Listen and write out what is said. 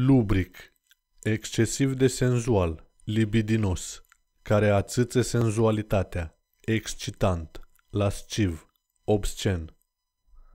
Lubric. Excesiv de senzual, libidinos, care ațâță senzualitatea, excitant, lasciv, obscen.